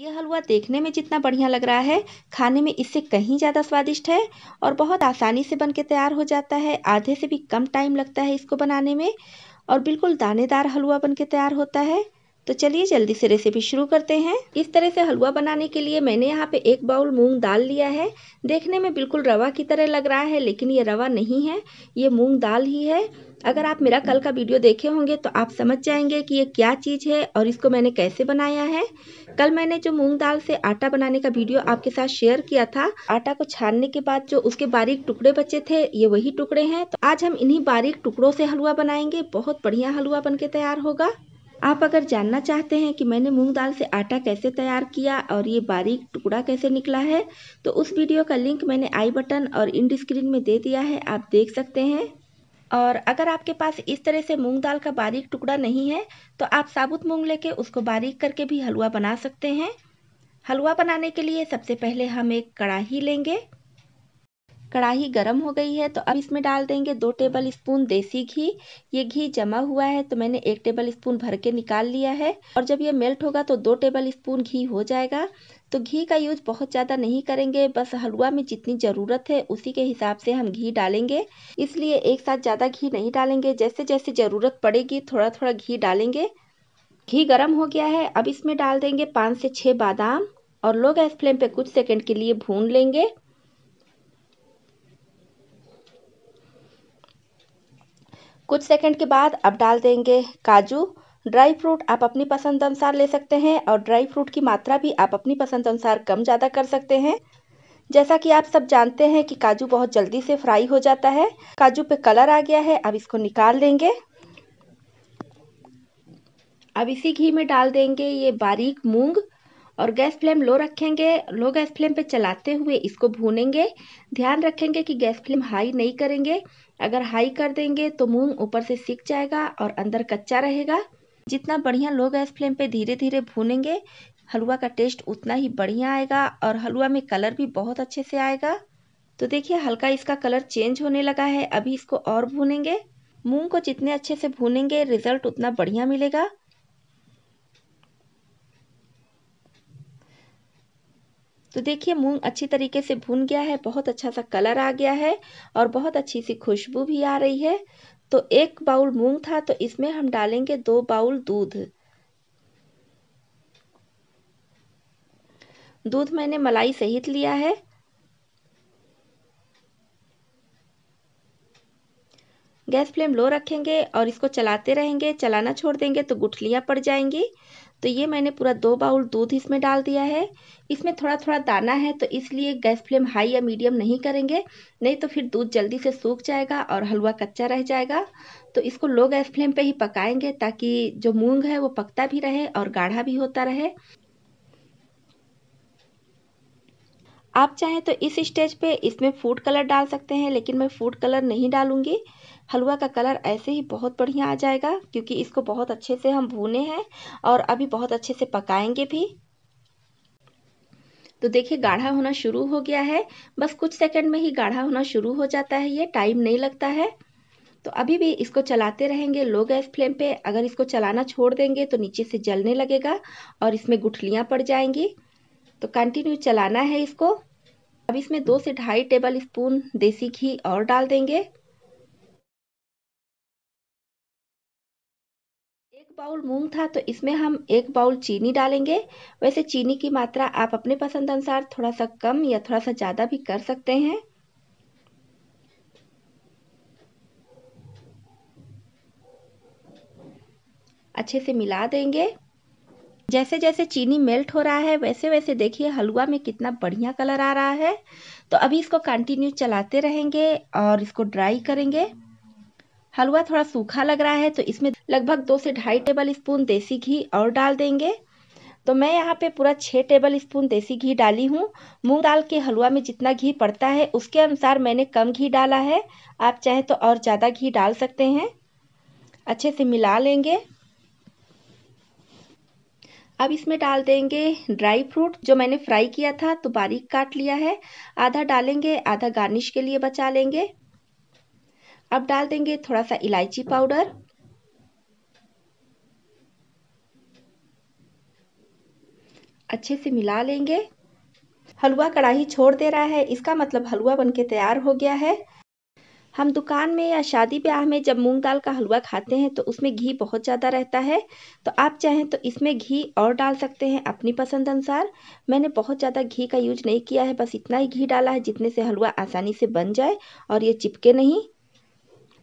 यह हलवा देखने में जितना बढ़िया लग रहा है खाने में इससे कहीं ज़्यादा स्वादिष्ट है और बहुत आसानी से बन के तैयार हो जाता है आधे से भी कम टाइम लगता है इसको बनाने में और बिल्कुल दानेदार हलवा बन के तैयार होता है तो चलिए जल्दी से रेसिपी शुरू करते हैं इस तरह से हलवा बनाने के लिए मैंने यहाँ पे एक बाउल मूंग दाल लिया है देखने में बिल्कुल रवा की तरह लग रहा है लेकिन ये रवा नहीं है ये मूंग दाल ही है अगर आप मेरा कल का वीडियो देखे होंगे तो आप समझ जाएंगे कि ये क्या चीज़ है और इसको मैंने कैसे बनाया है कल मैंने जो मूंग दाल से आटा बनाने का वीडियो आपके साथ शेयर किया था आटा को छानने के बाद जो उसके बारीक टुकड़े बचे थे ये वही टुकड़े हैं तो आज हम इन्हीं बारीक टुकड़ों से हलवा बनाएंगे बहुत बढ़िया हलवा बन तैयार होगा आप अगर जानना चाहते हैं कि मैंने मूंग दाल से आटा कैसे तैयार किया और ये बारीक टुकड़ा कैसे निकला है तो उस वीडियो का लिंक मैंने आई बटन और इन स्क्रीन में दे दिया है आप देख सकते हैं और अगर आपके पास इस तरह से मूंग दाल का बारीक टुकड़ा नहीं है तो आप साबुत मूंग लेके उसको बारीक करके भी हलवा बना सकते हैं हलवा बनाने के लिए सबसे पहले हम एक कड़ाही लेंगे कड़ाही गर्म हो गई है तो अब इसमें डाल देंगे दो टेबल स्पून देसी घी ये घी जमा हुआ है तो मैंने एक टेबल स्पून भर के निकाल लिया है और जब ये मेल्ट होगा तो दो टेबल स्पून घी हो जाएगा तो घी का यूज़ बहुत ज़्यादा नहीं करेंगे बस हलवा में जितनी ज़रूरत है उसी के हिसाब से हम घी डालेंगे इसलिए एक साथ ज़्यादा घी नहीं डालेंगे जैसे जैसे ज़रूरत पड़ेगी थोड़ा थोड़ा घी डालेंगे घी गर्म हो गया है अब इसमें डाल देंगे पाँच से छः बादाम और लो गैस फ्लेम पे कुछ सेकंड के लिए भून लेंगे कुछ सेकंड के बाद अब डाल देंगे काजू ड्राई फ्रूट आप अपनी पसंद अनुसार ले सकते हैं और ड्राई फ्रूट की मात्रा भी आप अपनी पसंद अनुसार कम ज़्यादा कर सकते हैं जैसा कि आप सब जानते हैं कि काजू बहुत जल्दी से फ्राई हो जाता है काजू पे कलर आ गया है अब इसको निकाल देंगे अब इसी घी में डाल देंगे ये बारीक मूंग और गैस फ्लेम लो रखेंगे लो गैस फ्लेम पे चलाते हुए इसको भूनेंगे ध्यान रखेंगे कि गैस फ्लेम हाई नहीं करेंगे अगर हाई कर देंगे तो मूंग ऊपर से सीख जाएगा और अंदर कच्चा रहेगा जितना बढ़िया लो गैस फ्लेम पे धीरे धीरे भूनेंगे हलवा का टेस्ट उतना ही बढ़िया आएगा और हलवा में कलर भी बहुत अच्छे से आएगा तो देखिए हल्का इसका कलर चेंज होने लगा है अभी इसको और भूनेंगे मूंग को जितने अच्छे से भूनेंगे रिजल्ट उतना बढ़िया मिलेगा तो देखिए मूंग अच्छी तरीके से भून गया है बहुत अच्छा सा कलर आ गया है और बहुत अच्छी सी खुशबू भी आ रही है तो एक बाउल मूंग था तो इसमें हम डालेंगे दो बाउल दूध दूध मैंने मलाई सहित लिया है गैस फ्लेम लो रखेंगे और इसको चलाते रहेंगे चलाना छोड़ देंगे तो गुठलियाँ पड़ जाएंगी तो ये मैंने पूरा दो बाउल दूध इसमें डाल दिया है इसमें थोड़ा थोड़ा दाना है तो इसलिए गैस फ्लेम हाई या मीडियम नहीं करेंगे नहीं तो फिर दूध जल्दी से सूख जाएगा और हलवा कच्चा रह जाएगा तो इसको लो गैस फ्लेम पे ही पकाएंगे ताकि जो मूंग है वो पकता भी रहे और गाढ़ा भी होता रहे आप चाहें तो इस स्टेज पे इसमें फूड कलर डाल सकते हैं लेकिन मैं फूड कलर नहीं डालूंगी हलवा का कलर ऐसे ही बहुत बढ़िया आ जाएगा क्योंकि इसको बहुत अच्छे से हम भूने हैं और अभी बहुत अच्छे से पकाएंगे भी तो देखिए गाढ़ा होना शुरू हो गया है बस कुछ सेकंड में ही गाढ़ा होना शुरू हो जाता है ये टाइम नहीं लगता है तो अभी भी इसको चलाते रहेंगे लो गैस फ्लेम पे अगर इसको चलाना छोड़ देंगे तो नीचे से जलने लगेगा और इसमें गुठलियाँ पड़ जाएंगी तो कंटिन्यू चलाना है इसको अब इसमें दो से ढाई टेबल स्पून देसी घी और डाल देंगे एक बाउल मूंग था तो इसमें हम एक बाउल चीनी डालेंगे वैसे चीनी की मात्रा आप अपने पसंद अनुसार थोड़ा सा कम या थोड़ा सा ज़्यादा भी कर सकते हैं अच्छे से मिला देंगे जैसे जैसे चीनी मेल्ट हो रहा है वैसे वैसे देखिए हलवा में कितना बढ़िया कलर आ रहा है तो अभी इसको कंटिन्यू चलाते रहेंगे और इसको ड्राई करेंगे हलवा थोड़ा सूखा लग रहा है तो इसमें लगभग दो से ढाई टेबल स्पून देसी घी और डाल देंगे तो मैं यहाँ पे पूरा छः टेबल स्पून देसी घी डाली हूँ मूंग दाल के हलवा में जितना घी पड़ता है उसके अनुसार मैंने कम घी डाला है आप चाहें तो और ज़्यादा घी डाल सकते हैं अच्छे से मिला लेंगे अब इसमें डाल देंगे ड्राई फ्रूट जो मैंने फ्राई किया था तो बारीक काट लिया है आधा डालेंगे आधा गार्निश के लिए बचा लेंगे अब डाल देंगे थोड़ा सा इलायची पाउडर अच्छे से मिला लेंगे हलवा कढ़ाई छोड़ दे रहा है इसका मतलब हलवा बनके तैयार हो गया है हम दुकान में या शादी ब्याह में जब मूंग दाल का हलवा खाते हैं तो उसमें घी बहुत ज़्यादा रहता है तो आप चाहें तो इसमें घी और डाल सकते हैं अपनी पसंद अनुसार मैंने बहुत ज़्यादा घी का यूज नहीं किया है बस इतना ही घी डाला है जितने से हलवा आसानी से बन जाए और ये चिपके नहीं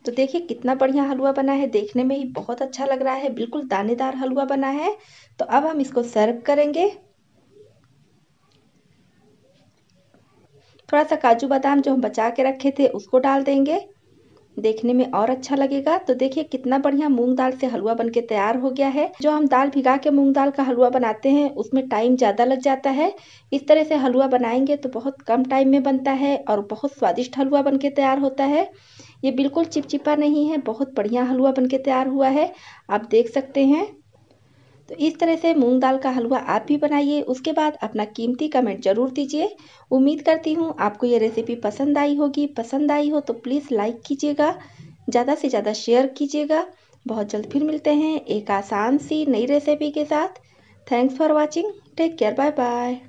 तो देखिए कितना बढ़िया हलवा बना है देखने में ही बहुत अच्छा लग रहा है बिल्कुल दानेदार हलवा बना है तो अब हम इसको सर्व करेंगे थोड़ा सा काजू बादाम जो हम बचा के रखे थे उसको डाल देंगे देखने में और अच्छा लगेगा तो देखिए कितना बढ़िया मूंग दाल से हलवा बनके तैयार हो गया है जो हम दाल भिगा के मूंग दाल का हलवा बनाते हैं उसमें टाइम ज़्यादा लग जाता है इस तरह से हलवा बनाएंगे तो बहुत कम टाइम में बनता है और बहुत स्वादिष्ट हलवा बनके तैयार होता है ये बिल्कुल चिपचिपा नहीं है बहुत बढ़िया हलवा बन तैयार हुआ है आप देख सकते हैं तो इस तरह से मूंग दाल का हलवा आप भी बनाइए उसके बाद अपना कीमती कमेंट जरूर दीजिए उम्मीद करती हूँ आपको ये रेसिपी पसंद आई होगी पसंद आई हो तो प्लीज़ लाइक कीजिएगा ज़्यादा से ज़्यादा शेयर कीजिएगा बहुत जल्द फिर मिलते हैं एक आसान सी नई रेसिपी के साथ thanks for watching take care bye bye